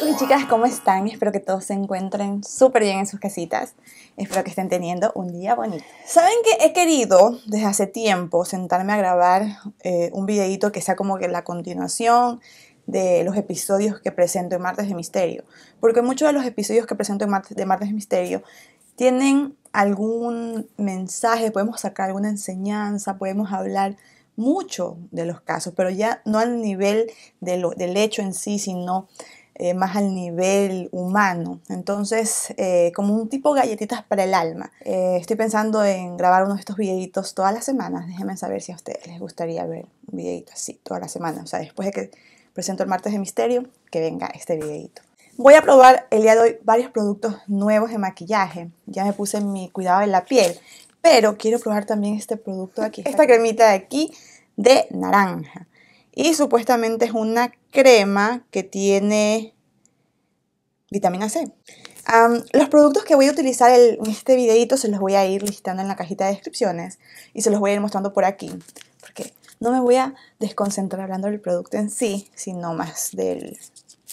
Chicos y chicas, ¿cómo están? Espero que todos se encuentren súper bien en sus casitas. Espero que estén teniendo un día bonito. Saben que he querido desde hace tiempo sentarme a grabar eh, un videito que sea como que la continuación de los episodios que presento en Martes de Misterio. Porque muchos de los episodios que presento en Martes, de Martes de Misterio tienen algún mensaje, podemos sacar alguna enseñanza, podemos hablar mucho de los casos, pero ya no al nivel de lo, del hecho en sí, sino eh, más al nivel humano. Entonces, eh, como un tipo galletitas para el alma. Eh, estoy pensando en grabar uno de estos videitos todas las semanas. Déjenme saber si a ustedes les gustaría ver un videito así todas las semanas. O sea, después de que presento el martes de misterio, que venga este videito. Voy a probar el día de hoy varios productos nuevos de maquillaje. Ya me puse mi cuidado en la piel, pero quiero probar también este producto de aquí. Esta cremita de aquí de naranja. Y supuestamente es una crema que tiene vitamina C. los productos que voy a utilizar en este videito se los voy a ir listando en la cajita de descripciones y se los voy a ir mostrando por aquí, porque no me voy a desconcentrar hablando del producto en sí, sino más del,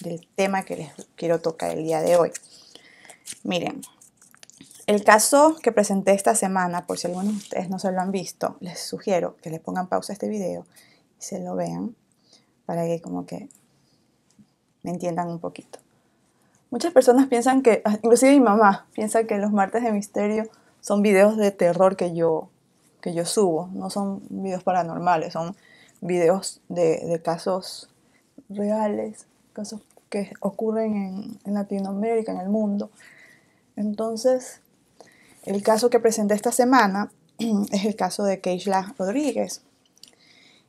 del tema que les quiero tocar el día de hoy. Miren, el caso que presenté esta semana, por si algunos de ustedes no se lo han visto, les sugiero que le pongan pausa a este video y se lo vean para que como que me entiendan un poquito. Muchas personas piensan que, ah, inclusive mi mamá, piensa que los martes de misterio son videos de terror que yo, que yo subo, no son videos paranormales, son videos de, casos reales, casos que ocurren en, en Latinoamérica, en el mundo. Entonces, el caso que presenté esta semana es el caso de Keishla Rodríguez,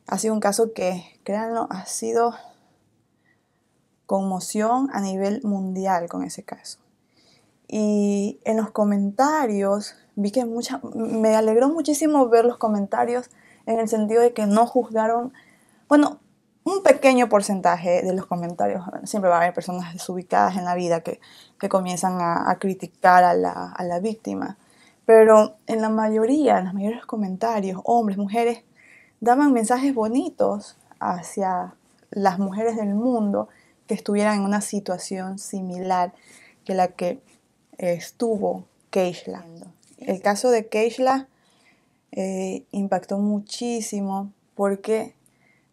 ha sido un caso que, créanlo, ha sido conmoción a nivel mundial con ese caso. Y en los comentarios vi que me alegró muchísimo ver los comentarios en el sentido de que no juzgaron, bueno, un pequeño porcentaje de los comentarios, siempre va a haber personas desubicadas en la vida que, que comienzan a, criticar a la, a la, víctima, pero en la mayoría, en los mayores comentarios, hombres, mujeres, daban mensajes bonitos hacia las mujeres del mundo que estuvieran en una situación similar que la que estuvo Keishla. El caso de Keishla eh, impactó muchísimo porque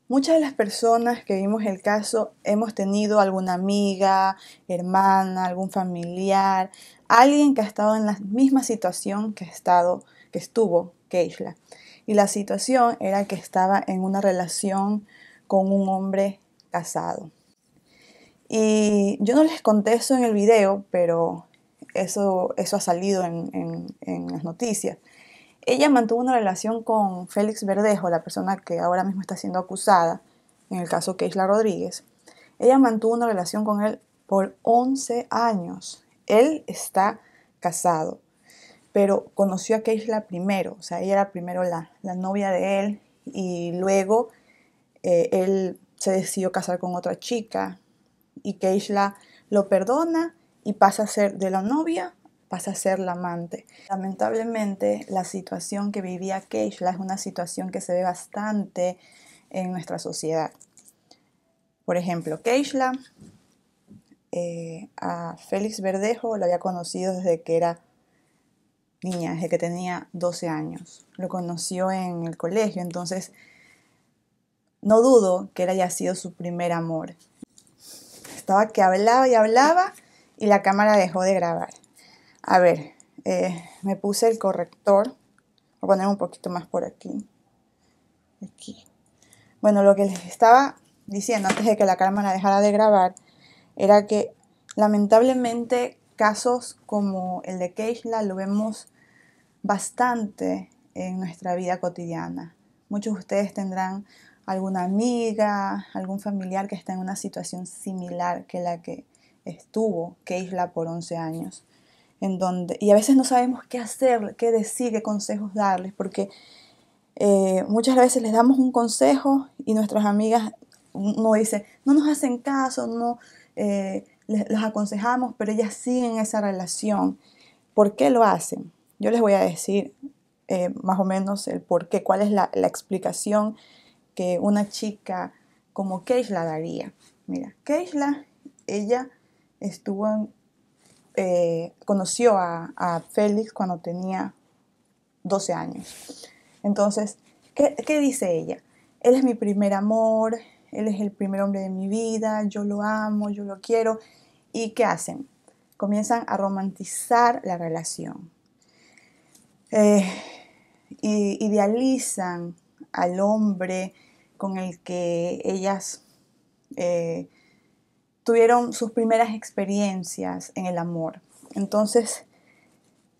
muchas de las personas que vimos el caso hemos tenido alguna amiga, hermana, algún familiar, alguien que ha estado en la misma situación que, ha estado, que estuvo Keishla. Y la situación era que estaba en una relación con un hombre casado. Y yo no les contesto en el video, pero eso, eso ha salido en, en las noticias. Ella mantuvo una relación con Félix Verdejo, la persona que ahora mismo está siendo acusada, en el caso Keisla Rodríguez. Ella mantuvo una relación con él por 11 años. Él está casado pero conoció a Keishla primero, o sea, ella era primero la, novia de él y luego eh, él se decidió casar con otra chica y Keishla lo perdona y pasa a ser de la novia, pasa a ser la amante. Lamentablemente la situación que vivía Keishla es una situación que se ve bastante en nuestra sociedad. Por ejemplo, Keishla eh, a Félix Verdejo lo había conocido desde que era niña desde que tenía 12 años. Lo conoció en el colegio, entonces no dudo que él haya sido su primer amor. Estaba que hablaba y hablaba y la cámara dejó de grabar. A ver, eh, me puse el corrector. Voy a poner un poquito más por aquí. Aquí. Bueno, lo que les estaba diciendo antes de que la cámara dejara de grabar era que lamentablemente casos como el de Keishla lo vemos bastante en nuestra vida cotidiana. Muchos de ustedes tendrán alguna amiga, algún familiar que está en una situación similar que la que estuvo que la por 11 años. En donde, y a veces no sabemos qué hacer, qué decir, qué consejos darles, porque eh, muchas veces les damos un consejo y nuestras amigas no dicen, no nos hacen caso, no eh, les, los aconsejamos, pero ellas siguen esa relación. ¿Por qué lo hacen? Yo les voy a decir eh, más o menos el por qué, cuál es la, explicación que una chica como Keishla daría. Mira, Keishla, ella estuvo eh, conoció a, Félix cuando tenía 12 años. Entonces, ¿qué, dice ella? Él es mi primer amor, él es el primer hombre de mi vida, yo lo amo, yo lo quiero. ¿Y qué hacen? Comienzan a romantizar la relación. Eh, idealizan al hombre con el que ellas eh, tuvieron sus primeras experiencias en el amor. Entonces,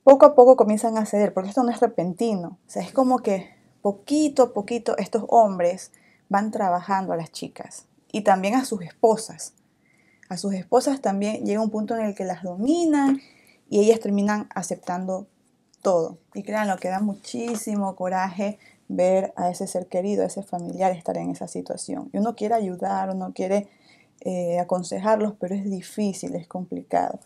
poco a poco comienzan a ceder, porque esto no es repentino. O sea, es como que poquito a poquito estos hombres van trabajando a las chicas y también a sus esposas. A sus esposas también llega un punto en el que las dominan y ellas terminan aceptando todo. Y créanlo, que da muchísimo coraje ver a ese ser querido, a ese familiar estar en esa situación. Y uno quiere ayudar, uno quiere eh, aconsejarlos, pero es difícil, es complicado.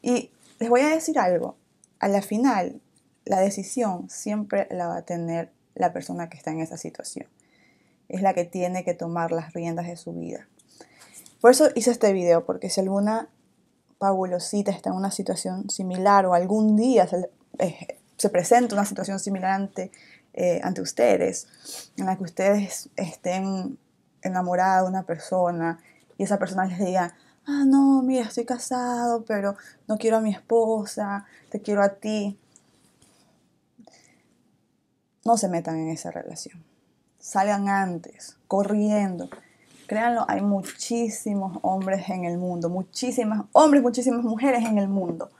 Y les voy a decir algo, a la final la decisión siempre la va a tener la persona que está en esa situación. Es la que tiene que tomar las riendas de su vida. Por eso hice este video, porque si alguna pabulosita está en una situación similar o algún día se le, eh, se presenta una situación similar eh, ante, ustedes, en la que ustedes estén enamorados de una persona y esa persona les diga, ah, no, mira, estoy casado, pero no quiero a mi esposa, te quiero a ti. No se metan en esa relación. Salgan antes, corriendo. Créanlo, hay muchísimos hombres en el mundo, muchísimas hombres, muchísimas mujeres en el mundo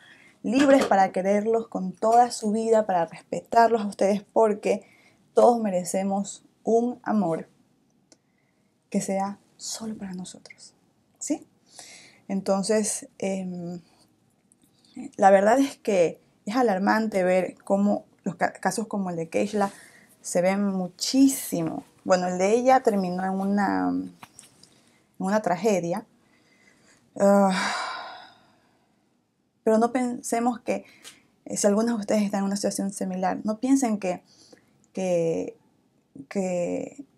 libres para quererlos con toda su vida, para respetarlos a ustedes, porque todos merecemos un amor que sea solo para nosotros. ¿Sí? Entonces, em, la verdad es que es alarmante ver cómo los casos como el de Keishla se ven muchísimo. Bueno, el de ella terminó en una, en una tragedia. Ah, pero no pensemos que, eh, si algunos de ustedes están en una situación similar, no piensen que, que,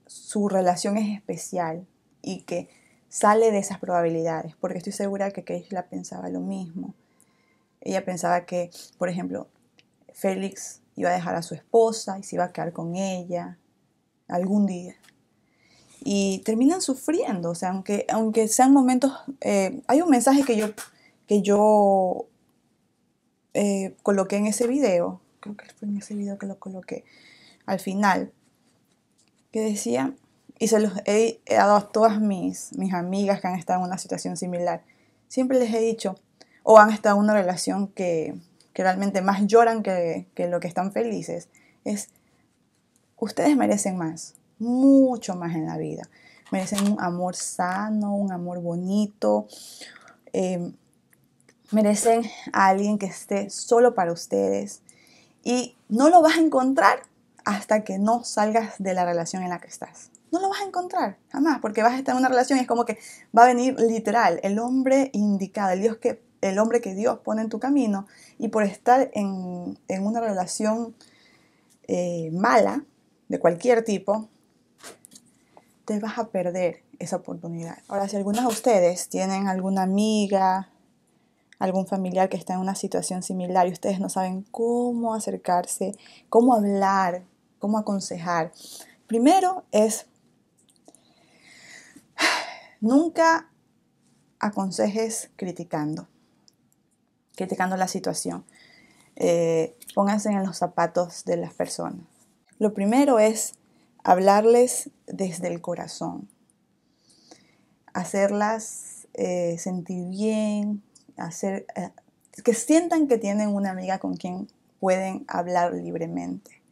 su relación es especial y que sale de esas probabilidades, porque estoy segura que la pensaba lo mismo. Ella pensaba que, por ejemplo, Félix iba a dejar a su esposa y se iba a quedar con ella algún día. Y terminan sufriendo, o sea, aunque, aunque sean momentos, eh, hay un mensaje que yo, que yo eh, coloqué en ese video, creo que fue en ese video que lo coloqué al final, que decía, y se los he, dado a todas mis, mis amigas que han estado en una situación similar, siempre les he dicho, o han estado en una relación que, realmente más lloran que, que lo que están felices, es, ustedes merecen más, mucho más en la vida. Merecen un amor sano, un amor bonito, eh, merecen a alguien que esté solo para ustedes y no lo vas a encontrar hasta que no salgas de la relación en la que estás. No lo vas a encontrar, jamás, porque vas a estar en una relación y es como que va a venir literal el hombre indicado, el, Dios que, el hombre que Dios pone en tu camino y por estar en, una relación eh, mala, de cualquier tipo, te vas a perder esa oportunidad. Ahora, si algunas de ustedes tienen alguna amiga, algún familiar que está en una situación similar y ustedes no saben cómo acercarse, cómo hablar, cómo aconsejar. Primero es, nunca aconsejes criticando, criticando la situación. Eh, pónganse en los zapatos de las personas. Lo primero es hablarles desde el corazón, hacerlas eh, sentir bien, hacer, eh, que sientan que tienen una amiga con quien pueden hablar libremente.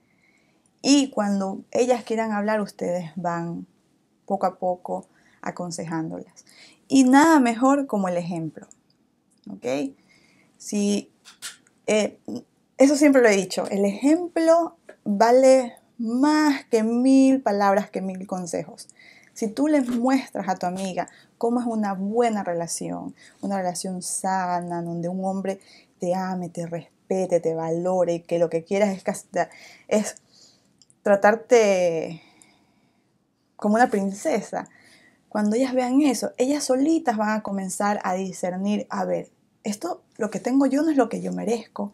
Y cuando ellas quieran hablar, ustedes van poco a poco aconsejándolas. Y nada mejor como el ejemplo. ¿Ok? Si, eh, eso siempre lo he dicho, el ejemplo vale más que mil palabras, que mil consejos. Si tú les muestras a tu amiga cómo es una buena relación, una relación sana, donde un hombre te ame, te respete, te valore, que lo que quieras es, es tratarte como una princesa. Cuando ellas vean eso, ellas solitas van a comenzar a discernir, a ver, esto lo que tengo yo no es lo que yo merezco,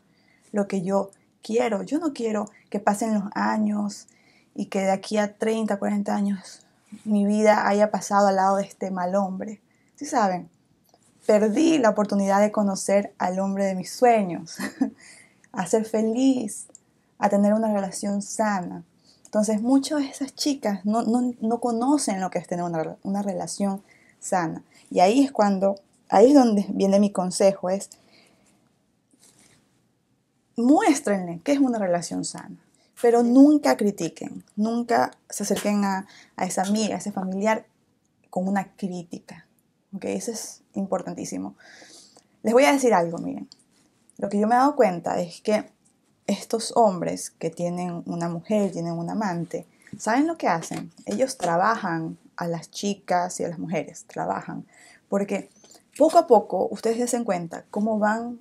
lo que yo quiero. Yo no quiero que pasen los años y que de aquí a 30, 40 años mi vida haya pasado al lado de este mal hombre. Sí saben, perdí la oportunidad de conocer al hombre de mis sueños, a ser feliz, a tener una relación sana. Entonces muchas de esas chicas no, conocen lo que es tener una, una, relación sana. Y ahí es cuando, ahí es donde viene mi consejo, es muéstrenle qué es una relación sana pero nunca critiquen, nunca se acerquen a, esa amiga, a ese familiar con una crítica. okay? Eso es importantísimo. Les voy a decir algo, miren. Lo que yo me he dado cuenta es que estos hombres que tienen una mujer, tienen un amante, ¿saben lo que hacen? Ellos trabajan a las chicas y a las mujeres, trabajan. Porque poco a poco ustedes se hacen cuenta cómo van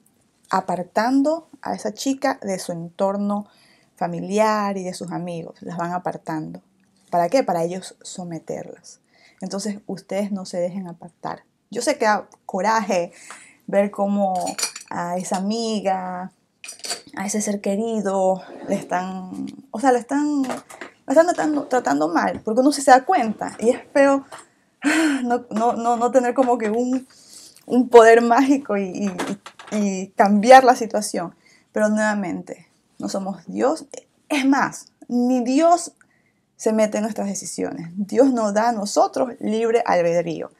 apartando a esa chica de su entorno familiar y de sus amigos, las van apartando. ¿Para qué? Para ellos someterlas. Entonces ustedes no se dejen apartar. Yo sé que da coraje ver cómo a esa amiga, a ese ser querido, le están, o sea, le están, tratando, mal, porque uno se, se da cuenta y es feo ah, no, no, tener como que un, poder mágico y cambiar la situación. Pero nuevamente, no somos Dios. Es más, ni Dios se mete en nuestras decisiones. Dios nos da a nosotros libre albedrío.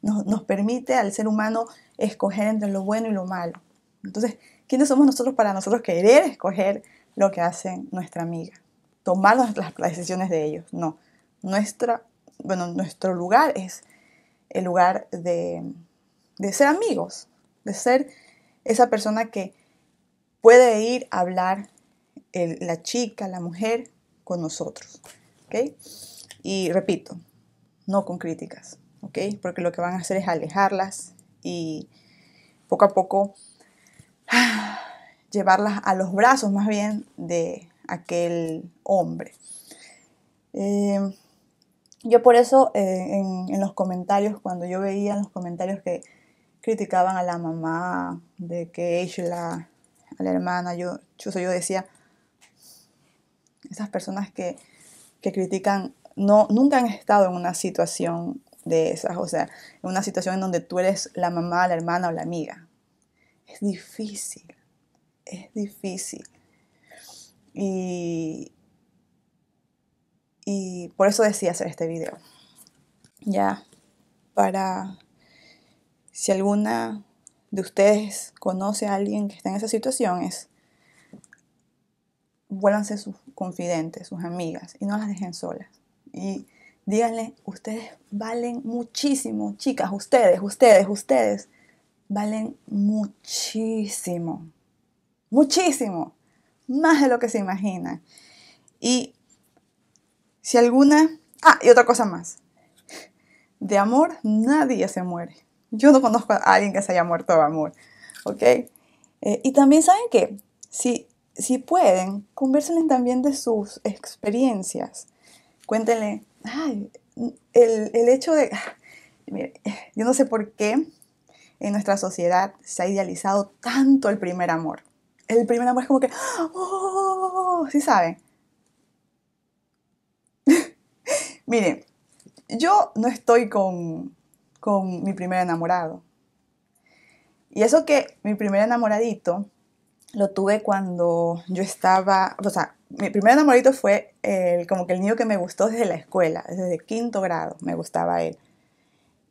Nos, nos permite al ser humano escoger entre lo bueno y lo malo. Entonces, ¿quiénes somos nosotros para nosotros querer escoger lo que hace nuestra amiga? Tomar las decisiones de ellos. No. Nuestra, bueno, nuestro lugar es el lugar de, de ser amigos, de ser esa persona que puede ir a hablar la chica, la mujer, con nosotros. Y repito, no con críticas, ¿ok? porque lo que van a hacer es alejarlas y poco a poco llevarlas a los brazos más bien de aquel hombre. Eh, yo por eso eh, en, los comentarios, cuando yo veía los comentarios que criticaban a la mamá de que ella, a la hermana, yo, yo decía, esas personas que, critican no, nunca han estado en una situación de esas, o sea, en una situación en donde tú eres la mamá, la hermana o la amiga. Es difícil, es difícil. Y, por eso decidí hacer este video. Ya, para si alguna de ustedes conoce a alguien que está en esa situación es vuélvanse sus confidentes, sus amigas, y no las dejen solas. Y díganle, ustedes valen muchísimo, chicas, ustedes, ustedes, ustedes, valen muchísimo, muchísimo, más de lo que se imaginan. Y si alguna... Ah, y otra cosa más. De amor nadie se muere. Yo no conozco a alguien que se haya muerto de amor, ¿ok? Eh, y también saben que si si pueden, conversen también de sus experiencias. Cuéntenle, ay, el, hecho de, ah, mire, yo no sé por qué en nuestra sociedad se ha idealizado tanto el primer amor. El primer amor es como que, oh, sí saben. Mire, yo no estoy con, con mi primer enamorado. Y eso que mi primer enamoradito lo tuve cuando yo estaba, o sea, mi primer enamorito fue el, como que el niño que me gustó desde la escuela, desde quinto grado me gustaba él.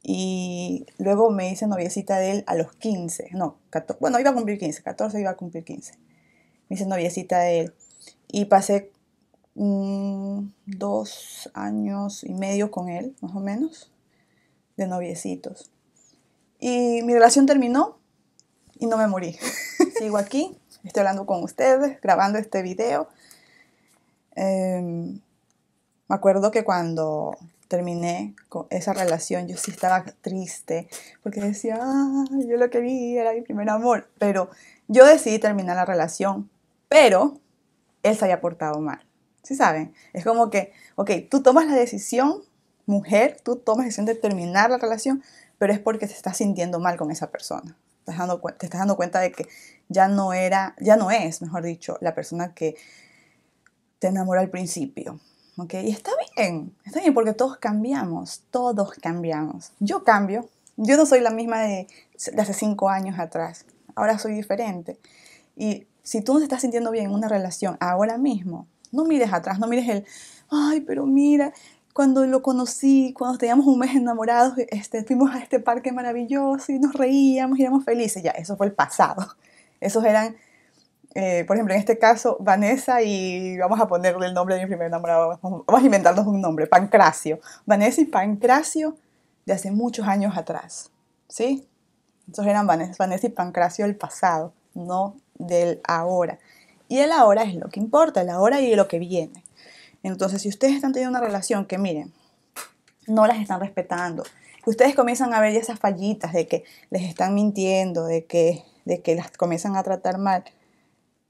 Y luego me hice noviecita de él a los 15, no, 14, bueno, iba a cumplir 15, 14 iba a cumplir 15. Me hice noviecita de él y pasé mm, dos años y medio con él, más o menos, de noviecitos. Y mi relación terminó y no me morí. Sigo aquí, Estoy hablando con ustedes, grabando este video. Em, me acuerdo que cuando terminé con esa relación, yo sí estaba triste, porque decía, yo lo que vi era mi primer amor. Pero yo decidí terminar la relación, pero él se había portado mal. ¿Sí saben? Es como que, ok, tú tomas la decisión, mujer, tú tomas la decisión de terminar la relación, pero es porque se está sintiendo mal con esa persona te estás dando cuenta de que ya no era, ya no es, mejor dicho, la persona que te enamoró al principio. ¿Ok? Y está bien, está bien porque todos cambiamos, todos cambiamos. Yo cambio, yo no soy la misma de, de hace cinco años atrás, ahora soy diferente. Y si tú no te estás sintiendo bien en una relación ahora mismo, no mires atrás, no mires el, ay, pero mira, cuando lo conocí, cuando teníamos un mes enamorados, este, fuimos a este parque maravilloso y nos reíamos y éramos felices. Ya, eso fue el pasado. Esos eran, eh, por ejemplo, en este caso, Vanessa y vamos a ponerle el nombre de mi primer enamorado, vamos a inventarnos un nombre, Pancracio. Vanessa y Pancracio de hace muchos años atrás, ¿sí? Esos eran Vanessa, Vanessa y Pancracio del pasado, no del ahora. Y el ahora es lo que importa, el ahora y lo que viene. Entonces, si ustedes están teniendo una relación que, miren, no las están respetando, que ustedes comienzan a ver ya esas fallitas de que les están mintiendo, de que, de que las comienzan a tratar mal,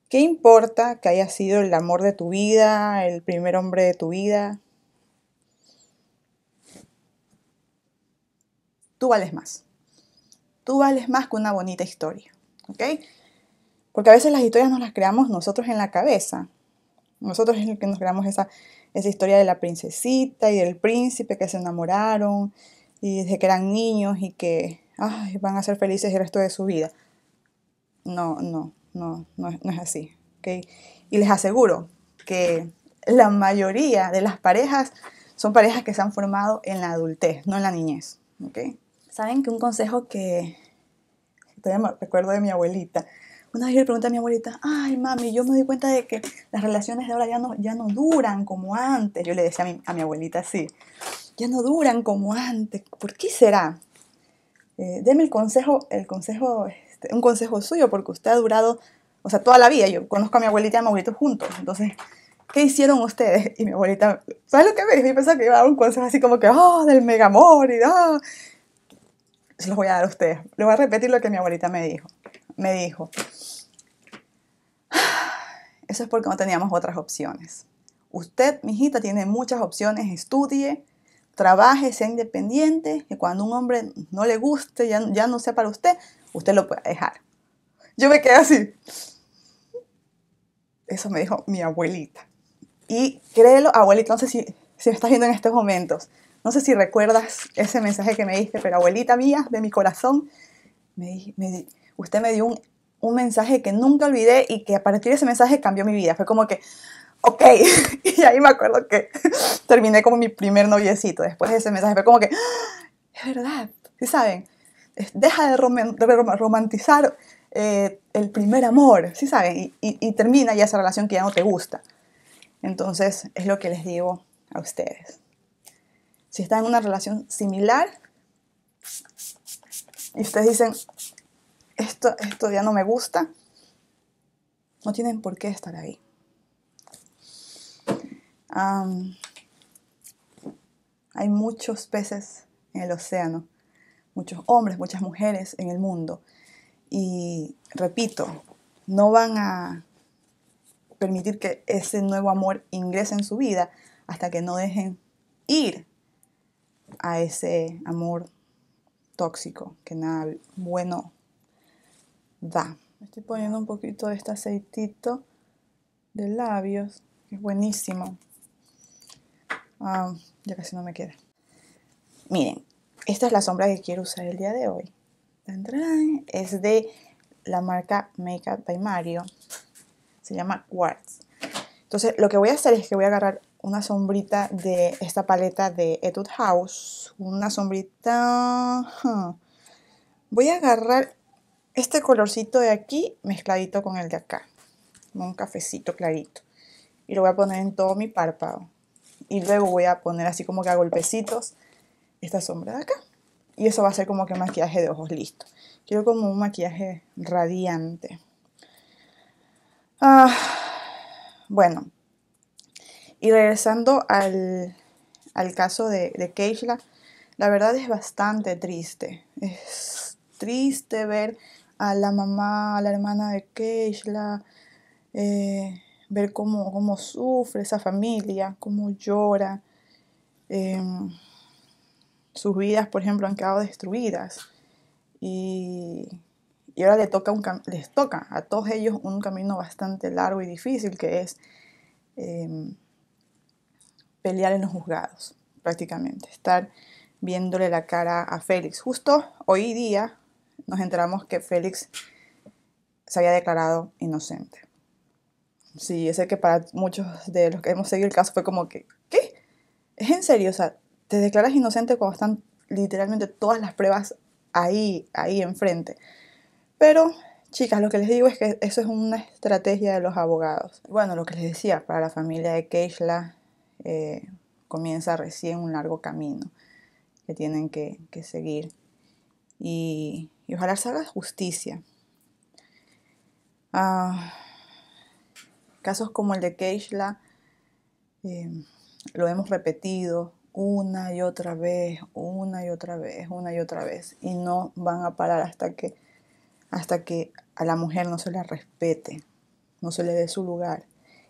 ¿qué importa que haya sido el amor de tu vida, el primer hombre de tu vida? Tú vales más. Tú vales más que una bonita historia, Porque a veces las historias nos las creamos nosotros en la cabeza. Nosotros es el que nos creamos esa, historia de la princesita y del príncipe que se enamoraron y desde que eran niños y que van a ser felices el resto de su vida. No, no, no, no, no es así. Y les aseguro que la mayoría de las parejas son parejas que se han formado en la adultez, no en la niñez. Saben que un consejo que todavía recuerdo de mi abuelita, una le pregunté a mi abuelita, ay mami, yo me doy cuenta de que las relaciones de ahora ya no, ya no duran como antes. Yo le decía a mi, a mi abuelita así, ya no duran como antes. ¿Por qué será? Eh, deme el consejo, el consejo, este, un consejo suyo, porque usted ha durado, o sea, toda la vida. Yo conozco a mi abuelita y a mi abuelito juntos. Entonces, ¿qué hicieron ustedes? Y mi abuelita, ¿sabes lo que me dijo? Y pensaba que iba a dar un consejo así como que, oh, del megamor y oh. Se los voy a dar a ustedes. Les voy a repetir lo que mi abuelita me dijo me dijo, ah, eso es porque no teníamos otras opciones. Usted, mi hijita, tiene muchas opciones, estudie, trabaje, sea independiente, que cuando un hombre no le guste, ya, no sea para usted, usted lo puede dejar. Yo me quedé así. Eso me dijo mi abuelita. Y créelo, abuelita, no sé si, si me estás viendo en estos momentos, no sé si recuerdas ese mensaje que me diste, pero abuelita mía, de mi corazón, me, me, usted me dio un, mensaje que nunca olvidé y que a partir de ese mensaje cambió mi vida. Fue como que, ok, y ahí me acuerdo que terminé como mi primer noviecito después de ese mensaje. Fue como que, ¡Ah! es verdad, ¿sí saben? Deja de, romantizar eh, el primer amor, ¿sí saben? y termina ya esa relación que ya no te gusta. Entonces, es lo que les digo a ustedes. Si están en una relación similar y ustedes dicen, esto, ya no me gusta, no tienen por qué estar ahí. hay muchos peces en el océano, muchos hombres, muchas mujeres en el mundo. Y repito, no van a permitir que ese nuevo amor ingrese en su vida hasta que no dejen ir a ese amor tóxico, que nada bueno da. Estoy poniendo un poquito de este aceitito de labios, que es buenísimo. Ah, ya casi no me queda. Miren, esta es la sombra que quiero usar el día de hoy. Es de la marca Makeup by Mario. Se llama Quartz. Entonces, lo que voy a hacer es que voy a agarrar una sombrita de esta paleta de Etude House. Una sombrita... Voy a agarrar este colorcito de aquí mezcladito con el de acá, como un cafecito clarito. Y lo voy a poner en todo mi párpado. Y luego voy a poner así como que a golpecitos esta sombra de acá. Y eso va a ser como que maquillaje de ojos listo. Quiero como un maquillaje radiante. Ah, bueno, y regresando al, caso de, de la verdad es bastante triste. Es triste ver a la mamá, a la hermana de Keishla, eh, ver cómo, sufre esa familia, cómo llora. Em, sus vidas, por ejemplo, han quedado destruidas. Y, ahora les toca, les toca a todos ellos un camino bastante largo y difícil, que es em, pelear en los juzgados, prácticamente. Estar viéndole la cara a Félix. Justo hoy día nos enteramos que Félix se había declarado inocente. Sí, sé que para muchos de los que hemos seguido el caso fue como que, ¿qué? ¿Es en serio? O sea, te declaras inocente cuando están literalmente todas las pruebas ahí, ahí enfrente. Pero, chicas, lo que les digo es que eso es una estrategia de los abogados. Bueno, lo que les decía, para la familia de Keishla eh, comienza recién un largo camino que tienen que, que seguir. Y y ojalá se justicia. Ah, casos como el de Keishla eh, lo hemos repetido una y otra vez, una y otra vez, una y otra vez, y no van a parar hasta que, hasta que a la mujer no se la respete, no se le dé su lugar.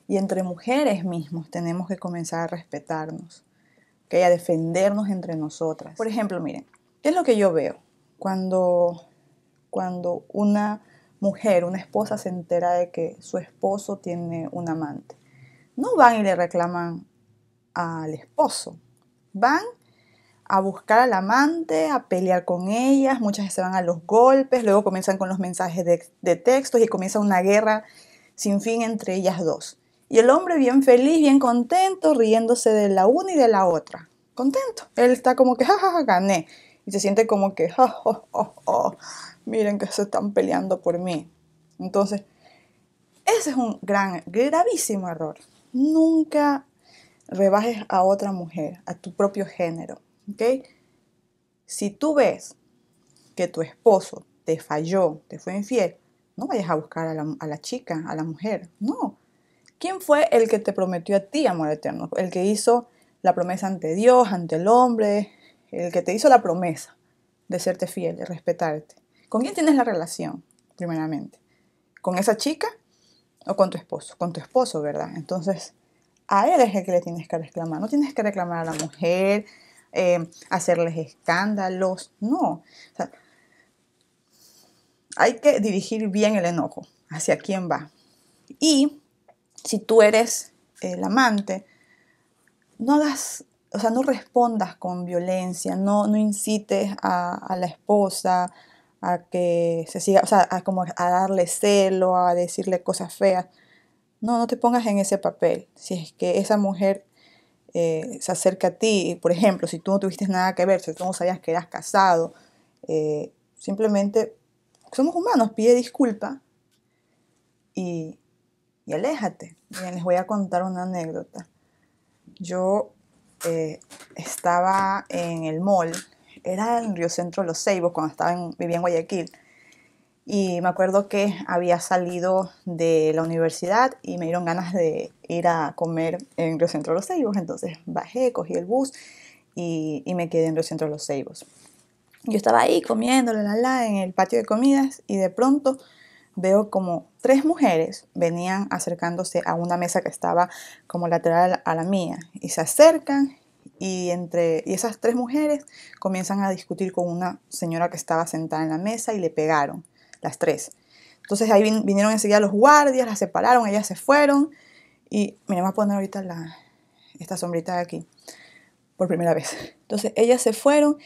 Y entre mujeres mismos tenemos que comenzar a respetarnos, que haya a defendernos entre nosotras. Por ejemplo, miren, ¿qué es lo que yo veo? Cuando cuando una mujer, una esposa se entera de que su esposo tiene un amante. No van y le reclaman al esposo, van a buscar al amante, a pelear con ellas, muchas se van a los golpes, luego comienzan con los mensajes de, textos y comienza una guerra sin fin entre ellas dos. Y el hombre bien feliz, bien contento, riéndose de la una y de la otra. Contento. Él está como que, jajaja, ja, gané. Y se siente como que, jajaja, oh, miren que se están peleando por mí. Entonces, ese es un gran, gravísimo error. Nunca rebajes a otra mujer, a tu propio género. ¿ok? Si tú ves que tu esposo te falló, te fue infiel, no vayas a buscar a la, a la, chica, a la mujer. No. ¿Quién fue el que te prometió a ti amor eterno? El que hizo la promesa ante Dios, ante el hombre, el que te hizo la promesa de serte fiel, de respetarte. ¿Con quién tienes la relación, primeramente? ¿Con esa chica o con tu esposo? Con tu esposo, ¿verdad? Entonces, a él es el que le tienes que reclamar. No tienes que reclamar a la mujer, eh, hacerles escándalos, no. hay que dirigir bien el enojo hacia quién va. Y si tú eres el amante, no das, o sea, no respondas con violencia, no, no incites a, a la esposa, a que se siga, o sea, a, como a darle celo, a decirle cosas feas. No, no te pongas en ese papel. Si es que esa mujer eh, se acerca a ti, por ejemplo, si tú no tuviste nada que ver, si tú no sabías que eras casado, eh, simplemente somos humanos, pide disculpa y, y aléjate. Bien, les voy a contar una anécdota. Yo eh, estaba en el mall era en Río Centro Los Ceibos, cuando estaba en, vivía en Guayaquil. Y me acuerdo que había salido de la universidad y me dieron ganas de ir a comer en Río Centro Los Ceibos. Entonces bajé, cogí el bus y, me quedé en Río Centro Los Ceibos. Yo estaba ahí comiendo, la, la, en el patio de comidas y de pronto veo como tres mujeres venían acercándose a una mesa que estaba como lateral a la mía y se acercan y entre y esas tres mujeres comienzan a discutir con una señora que estaba sentada en la mesa y le pegaron las tres. Entonces ahí vinieron enseguida los guardias, las separaron, ellas se fueron y me voy a poner ahorita la, esta sombrita de aquí por primera vez. Entonces ellas se fueron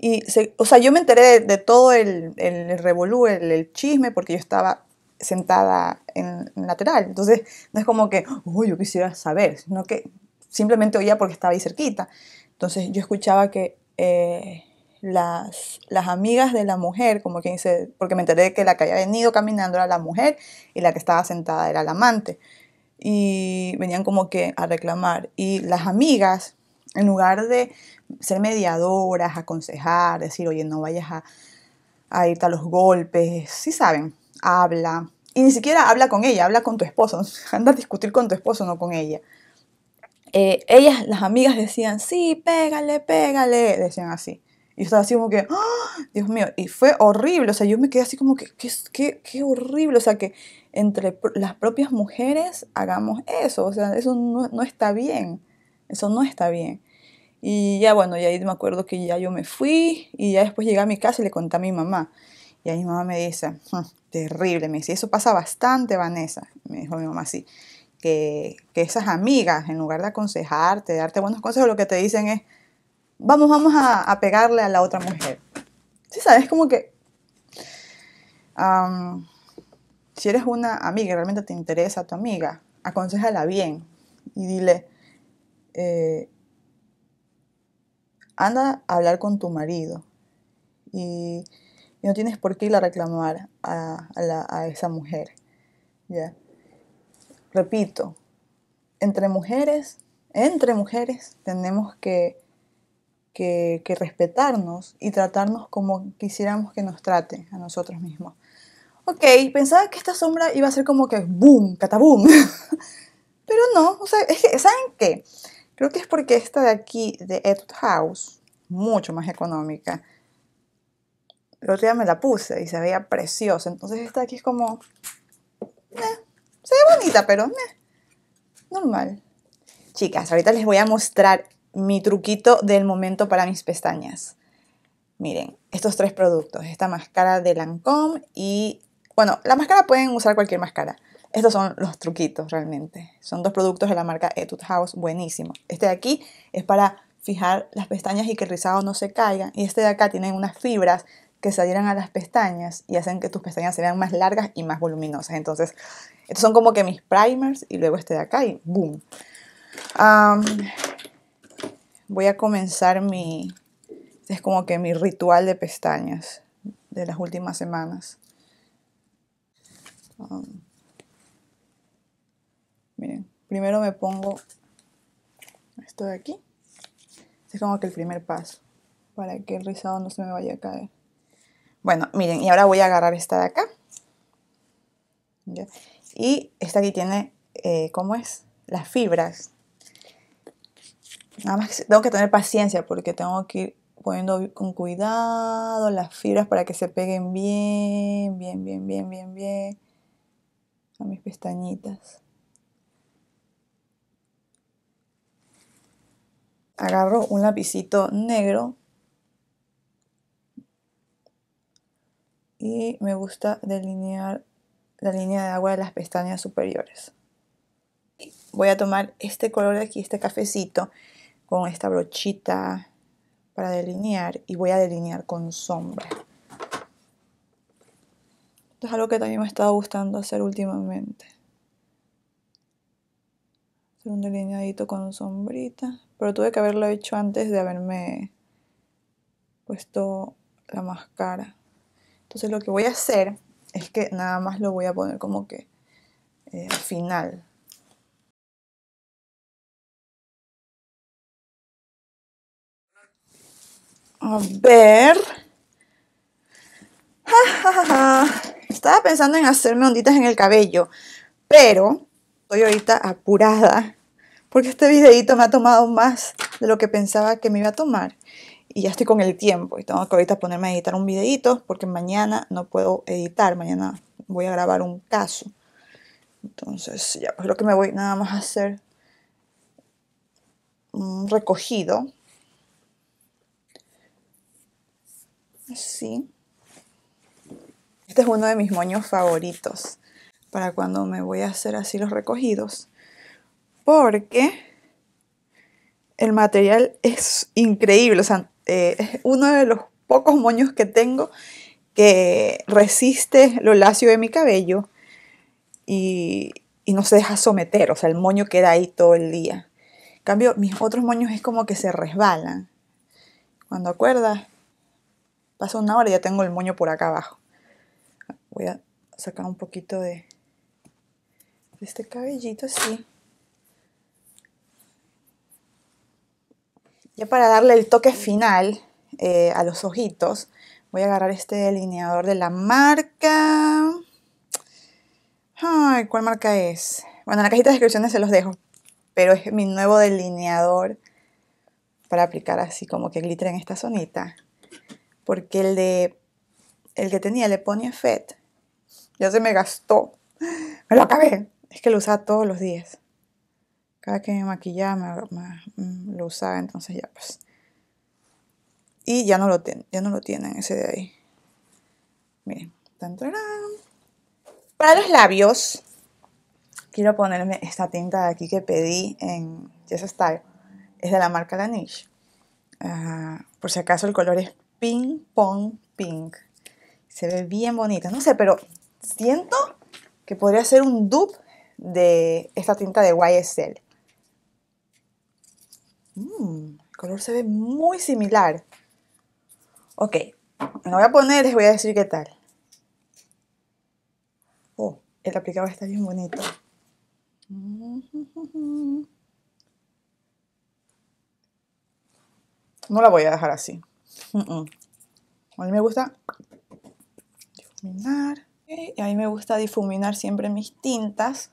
y, o sea, yo me enteré de, todo el, el revolú, el, chisme, porque yo estaba sentada en, lateral. Entonces, no es como que, uy, yo quisiera saber, sino que simplemente oía porque estaba ahí cerquita. Entonces yo escuchaba que eh, las, las, amigas de la mujer, como quien dice, porque me enteré que la que había venido caminando era la mujer y la que estaba sentada era la amante. Y venían como que a reclamar. Y las amigas, en lugar de ser mediadoras, aconsejar, decir, oye, no vayas a, a irte a los golpes, sí saben, habla. Y ni siquiera habla con ella, habla con tu esposo. Anda a discutir con tu esposo, no con ella. Eh, ellas, las amigas decían, sí, pégale, pégale, decían así. Y yo estaba así como que, ¡Ah! Dios mío, y fue horrible, o sea, yo me quedé así como que, qué, qué, qué horrible, o sea, que entre las propias mujeres hagamos eso, o sea, eso no, no está bien, eso no está bien. Y ya bueno, y ahí me acuerdo que ya yo me fui y ya después llegué a mi casa y le conté a mi mamá. Y ahí mi mamá me dice, hm, terrible, me dice, eso pasa bastante, Vanessa, me dijo mi mamá así que, esas amigas, en lugar de aconsejarte, darte buenos consejos, lo que te dicen es, vamos, vamos a, pegarle a la otra mujer. Sí, sabes, como que si eres una amiga y realmente te interesa tu amiga, aconsejala bien y dile, eh, anda a hablar con tu marido y, no tienes por qué ir a reclamar a, esa mujer. ¿ya? repito, entre mujeres, entre mujeres tenemos que, que, respetarnos y tratarnos como quisiéramos que nos trate a nosotros mismos. Ok, pensaba que esta sombra iba a ser como que boom, cataboom. Pero no, o sea, que, ¿saben qué? Creo que es porque esta de aquí, de Etude House, mucho más económica. El otro día me la puse y se veía preciosa. Entonces esta de aquí es como... Eh, se ve bonita, pero meh, normal. Chicas, ahorita les voy a mostrar mi truquito del momento para mis pestañas. Miren, estos tres productos. Esta máscara de Lancôme y... Bueno, la máscara pueden usar cualquier máscara. Estos son los truquitos realmente. Son dos productos de la marca Etude House, buenísimo. Este de aquí es para fijar las pestañas y que el rizado no se caiga. Y este de acá tiene unas fibras que se adhieran a las pestañas y hacen que tus pestañas se vean más largas y más voluminosas. Entonces, estos son como que mis primers y luego este de acá y boom. voy a comenzar mi, es como que mi ritual de pestañas de las últimas semanas. miren, primero me pongo esto de aquí. Este es como que el primer paso para que el rizado no se me vaya a caer. Bueno, miren, y ahora voy a agarrar esta de acá. Y esta aquí tiene, eh, ¿cómo es? Las fibras. Nada más tengo que tener paciencia porque tengo que ir poniendo con cuidado las fibras para que se peguen bien, bien, bien, bien, bien, bien a mis pestañitas. Agarro un lapicito negro y me gusta delinear la línea de agua de las pestañas superiores. Voy a tomar este color de aquí, este cafecito, con esta brochita para delinear y voy a delinear con sombra. Esto es algo que también me ha estado gustando hacer últimamente. Hacer un delineadito con sombrita, pero tuve que haberlo hecho antes de haberme puesto la máscara. Entonces lo que voy a hacer es que nada más lo voy a poner como que al eh, final. A ver. Estaba pensando en hacerme onditas en el cabello, pero estoy ahorita apurada porque este videito me ha tomado más de lo que pensaba que me iba a tomar. Y ya estoy con el tiempo y tengo que ahorita ponerme a editar un videito porque mañana no puedo editar, mañana voy a grabar un caso. Entonces ya pues lo que me voy nada más a hacer un recogido. Así. Este es uno de mis moños favoritos para cuando me voy a hacer así los recogidos porque el material es increíble. O sea, eh, es uno de los pocos moños que tengo que resiste lo lacio de mi cabello y, no se deja someter. O sea, el moño queda ahí todo el día. En cambio, mis otros moños es como que se resbalan. Cuando acuerdas, pasa una hora y ya tengo el moño por acá abajo. Voy a sacar un poquito de, de este cabellito así. Ya para darle el toque final eh, a los ojitos, voy a agarrar este delineador de la marca... Ay, ¿cuál marca es? Bueno, en la cajita de descripciones se los dejo, pero es mi nuevo delineador para aplicar así como que glitter en esta zonita. Porque el de el que tenía, el de Pony ya se me gastó. Me lo acabé. Es que lo usaba todos los días cada que me maquillaba mm, lo usaba, entonces ya pues. Y ya no lo, ten, ya no lo tienen ese de ahí. Miren, Para los labios, quiero ponerme esta tinta de aquí que pedí en Yes Style. Es de la marca La Niche. por si acaso el color es Ping Pong Pink. Se ve bien bonita. No sé, pero siento que podría ser un dupe de esta tinta de YSL. Mm, el color se ve muy similar. Ok, me lo voy a poner les voy a decir qué tal. Oh, el aplicado está bien bonito. Mm. No la voy a dejar así. A mí me gusta difuminar. Y a mí me gusta difuminar siempre mis tintas.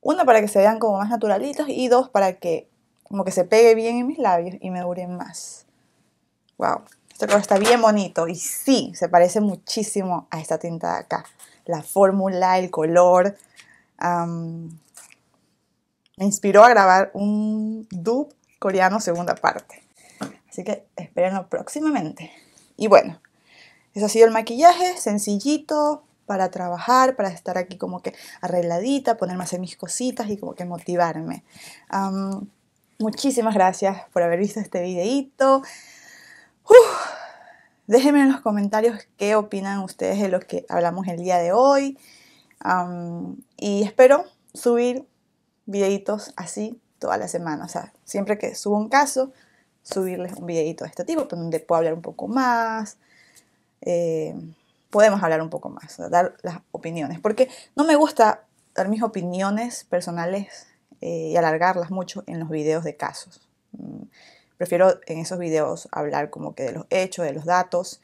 Una para que se vean como más naturalitas y dos para que como que se pegue bien en mis labios y me dure más. Wow, este color está bien bonito y sí, se parece muchísimo a esta tinta de acá. La fórmula, el color. me inspiró a grabar un dupe coreano segunda parte. Así que espérenlo próximamente. Y bueno, eso ha sido el maquillaje, sencillito, para trabajar, para estar aquí como que arregladita, ponerme a hacer mis cositas y como que motivarme. Muchísimas gracias por haber visto este videito. déjenme en los comentarios qué opinan ustedes de lo que hablamos el día de hoy. y espero subir videitos así toda la semana. O sea, siempre que subo un caso, subirles un videito de este tipo, donde puedo hablar un poco más. Eh, podemos hablar un poco más, dar las opiniones. Porque no me gusta dar mis opiniones personales eh, y alargarlas mucho en los videos de casos. Mm, prefiero en esos videos hablar como que de los hechos, de los datos.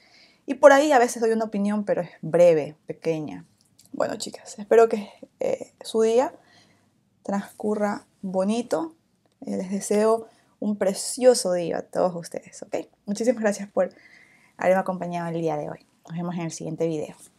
Y por ahí a veces doy una opinión, pero es breve, pequeña. Bueno, chicas, espero que eh, su día transcurra bonito. Eh, les deseo un precioso día a todos ustedes, ¿ok? Muchísimas gracias por haberme acompañado el día de hoy. Nos vemos en el siguiente video.